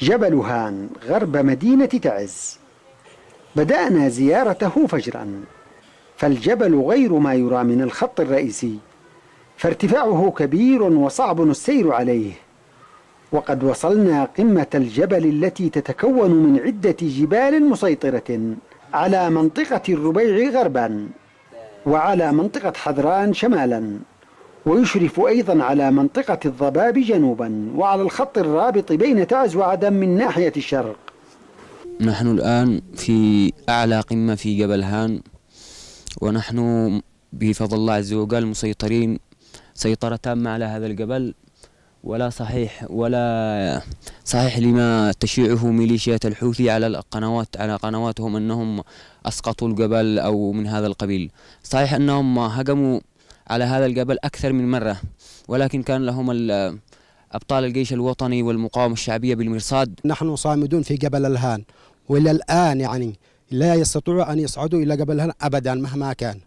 جبل هان غرب مدينة تعز بدأنا زيارته فجرا فالجبل غير ما يرى من الخط الرئيسي فارتفاعه كبير وصعب السير عليه وقد وصلنا قمة الجبل التي تتكون من عدة جبال مسيطرة على منطقة الربيع غربا وعلى منطقة حضران شمالا ويشرف أيضا على منطقة الضباب جنوبا وعلى الخط الرابط بين تعز وعدم من ناحية الشرق نحن الآن في أعلى قمة في جبل هان ونحن بفضل الله عز وجل مسيطرين سيطرة تامة على هذا الجبل ولا صحيح ولا صحيح لما تشيعه ميليشيات الحوثي على القنوات على قنواتهم انهم اسقطوا الجبل او من هذا القبيل صحيح انهم هجموا على هذا الجبل أكثر من مرة ولكن كان لهم أبطال الجيش الوطني والمقاومة الشعبية بالمرصاد نحن صامدون في جبل الهان وإلى الآن يعني لا يستطيعوا أن يصعدوا إلى جبل الهان أبدا مهما كان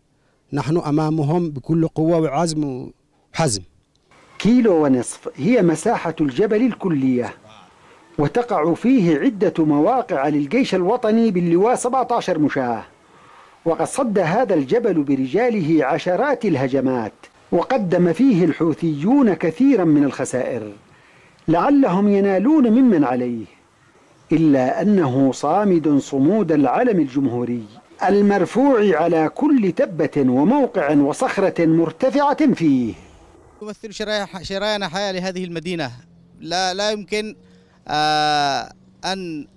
نحن أمامهم بكل قوة وعزم وحزم كيلو ونصف هي مساحة الجبل الكلية وتقع فيه عدة مواقع للجيش الوطني باللواء 17 مشاة وقد صد هذا الجبل برجاله عشرات الهجمات وقدم فيه الحوثيون كثيرا من الخسائر لعلهم ينالون ممن عليه إلا أنه صامد صمود العلم الجمهوري المرفوع على كل تبة وموقع وصخرة مرتفعة فيه يمثل شريان حياة لهذه المدينة لا, لا يمكن آه أن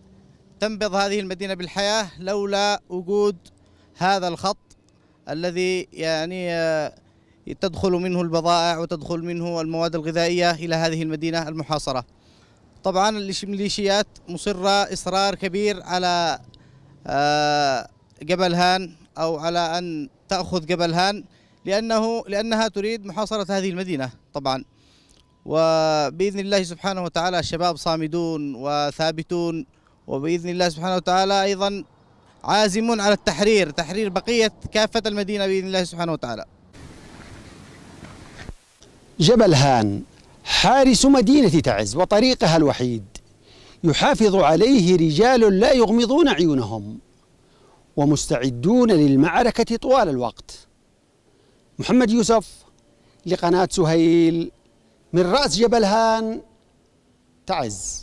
تنبض هذه المدينة بالحياة لولا وجود هذا الخط الذي يعني آه، تدخل منه البضائع وتدخل منه المواد الغذائية إلى هذه المدينة المحاصرة طبعا الميليشيات مصرة إصرار كبير على آه، جبل هان أو على أن تأخذ جبل هان لأنه لأنها تريد محاصرة هذه المدينة طبعا وبإذن الله سبحانه وتعالى الشباب صامدون وثابتون وبإذن الله سبحانه وتعالى أيضا عازمون على التحرير تحرير بقية كافة المدينة بإذن الله سبحانه وتعالى جبل هان حارس مدينة تعز وطريقها الوحيد يحافظ عليه رجال لا يغمضون عيونهم ومستعدون للمعركة طوال الوقت محمد يوسف لقناة سهيل من رأس جبل هان تعز